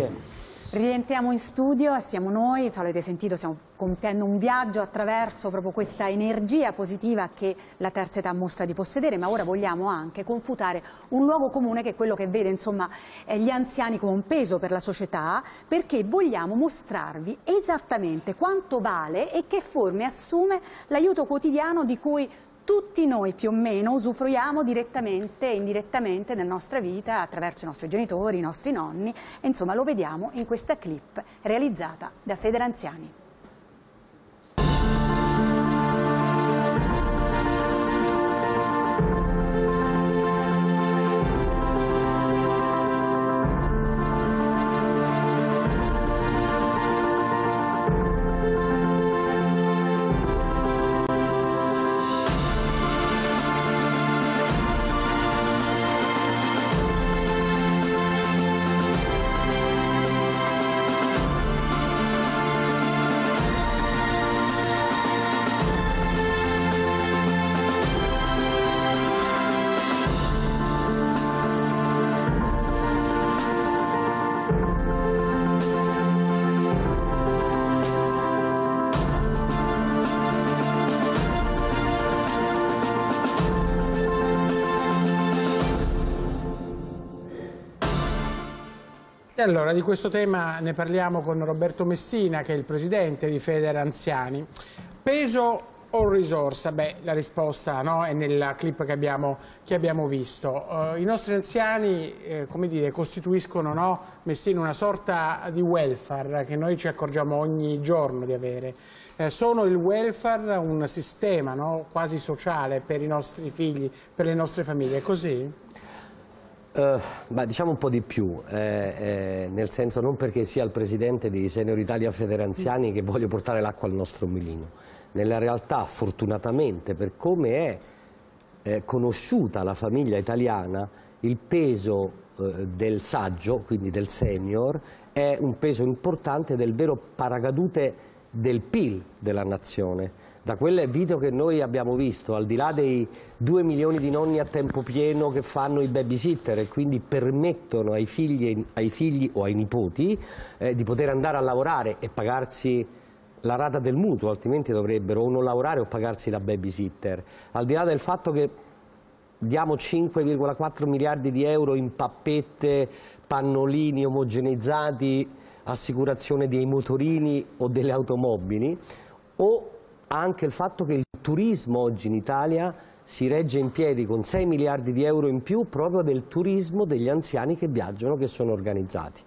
insieme. Rientriamo in studio, siamo noi, ce l'avete sentito, stiamo compiendo un viaggio attraverso proprio questa energia positiva che la terza età mostra di possedere, ma ora vogliamo anche confutare un luogo comune che è quello che vede insomma, eh, gli anziani come un peso per la società, perché vogliamo mostrarvi esattamente quanto vale e che forme assume l'aiuto quotidiano di cui tutti noi più o meno usufruiamo direttamente e indirettamente nella nostra vita attraverso i nostri genitori, i nostri nonni e insomma lo vediamo in questa clip realizzata da Federanziani. E allora di questo tema ne parliamo con Roberto Messina che è il presidente di Feder Anziani. Peso o risorsa? Beh, la risposta no, è nella clip che abbiamo, che abbiamo visto. Uh, I nostri anziani, eh, come dire, costituiscono no, Messina una sorta di welfare che noi ci accorgiamo ogni giorno di avere. Eh, sono il welfare un sistema no, quasi sociale per i nostri figli, per le nostre famiglie, è così? Uh, ma diciamo un po' di più, eh, eh, nel senso non perché sia il presidente di Senior Italia Federanziani che voglio portare l'acqua al nostro mulino. Nella realtà, fortunatamente, per come è eh, conosciuta la famiglia italiana, il peso eh, del saggio, quindi del senior, è un peso importante del vero paracadute del PIL della nazione da quel video che noi abbiamo visto, al di là dei 2 milioni di nonni a tempo pieno che fanno i babysitter e quindi permettono ai figli, ai figli o ai nipoti eh, di poter andare a lavorare e pagarsi la rata del mutuo, altrimenti dovrebbero o non lavorare o pagarsi la babysitter. Al di là del fatto che diamo 5,4 miliardi di euro in pappette, pannolini omogeneizzati, assicurazione dei motorini o delle automobili, o anche il fatto che il turismo oggi in Italia si regge in piedi con 6 miliardi di euro in più proprio del turismo degli anziani che viaggiano, che sono organizzati.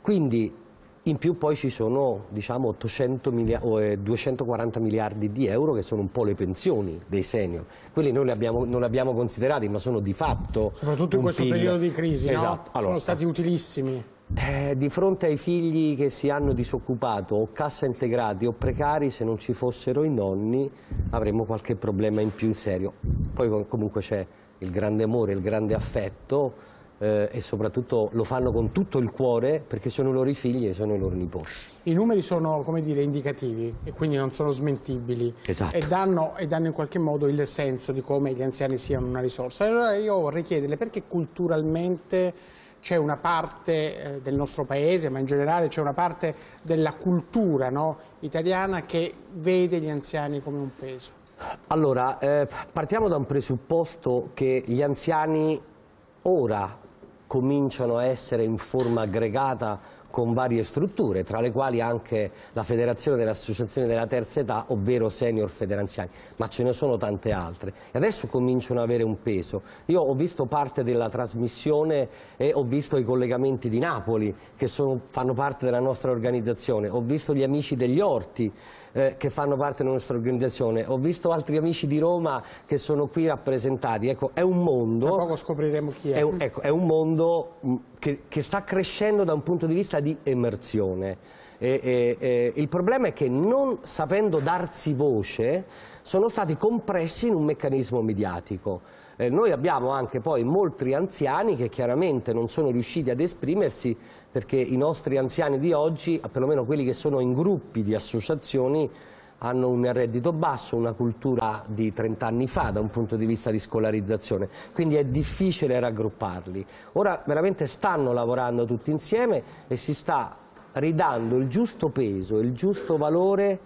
Quindi in più poi ci sono diciamo, 800 miliardi, 240 miliardi di euro che sono un po' le pensioni dei senior. Quelli noi li abbiamo, non li abbiamo considerati ma sono di fatto Soprattutto in questo PIL. periodo di crisi, esatto. no? allora, sono stati utilissimi. Eh, di fronte ai figli che si hanno disoccupato o cassa integrati o precari, se non ci fossero i nonni avremmo qualche problema in più in serio. Poi comunque c'è il grande amore, il grande affetto eh, e soprattutto lo fanno con tutto il cuore perché sono i loro figli e sono i loro nipoti. I numeri sono, come dire, indicativi e quindi non sono smentibili esatto. e, danno, e danno in qualche modo il senso di come gli anziani siano una risorsa. Allora io vorrei chiederle perché culturalmente c'è una parte eh, del nostro paese, ma in generale c'è una parte della cultura no, italiana che vede gli anziani come un peso. Allora, eh, partiamo da un presupposto che gli anziani ora cominciano a essere in forma aggregata con varie strutture, tra le quali anche la Federazione delle Associazioni della Terza Età, ovvero Senior Federanziani, ma ce ne sono tante altre. E adesso cominciano ad avere un peso. Io ho visto parte della trasmissione e ho visto i collegamenti di Napoli, che sono, fanno parte della nostra organizzazione, ho visto gli amici degli Orti, eh, che fanno parte della nostra organizzazione, ho visto altri amici di Roma che sono qui rappresentati. Ecco, è un mondo... Tra poco scopriremo chi è. È, ecco, è un mondo mm, che, che sta crescendo da un punto di vista mancanza di emersione. E, e, e, il problema è che non sapendo darsi voce sono stati compressi in un meccanismo mediatico. Eh, noi abbiamo anche poi molti anziani che chiaramente non sono riusciti ad esprimersi perché i nostri anziani di oggi, perlomeno quelli che sono in gruppi di associazioni, hanno un reddito basso, una cultura di 30 anni fa da un punto di vista di scolarizzazione, quindi è difficile raggrupparli. Ora veramente stanno lavorando tutti insieme e si sta ridando il giusto peso, il giusto valore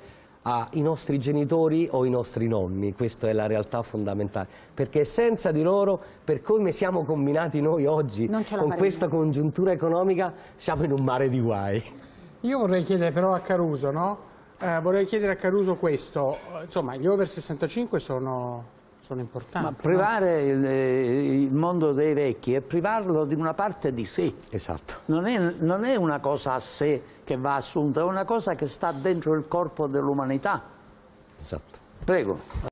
ai nostri genitori o ai nostri nonni, questa è la realtà fondamentale, perché senza di loro, per come siamo combinati noi oggi, con faremo. questa congiuntura economica, siamo in un mare di guai. Io vorrei chiedere però a Caruso, no? Eh, vorrei chiedere a Caruso questo, insomma gli over 65 sono, sono importanti. Ma privare no? il, eh, il, mondo dei vecchi è privarlo di una parte di sé. Esatto. Non è, non è una cosa a sé che va assunta, è una cosa che sta dentro il corpo dell'umanità. Esatto. Prego.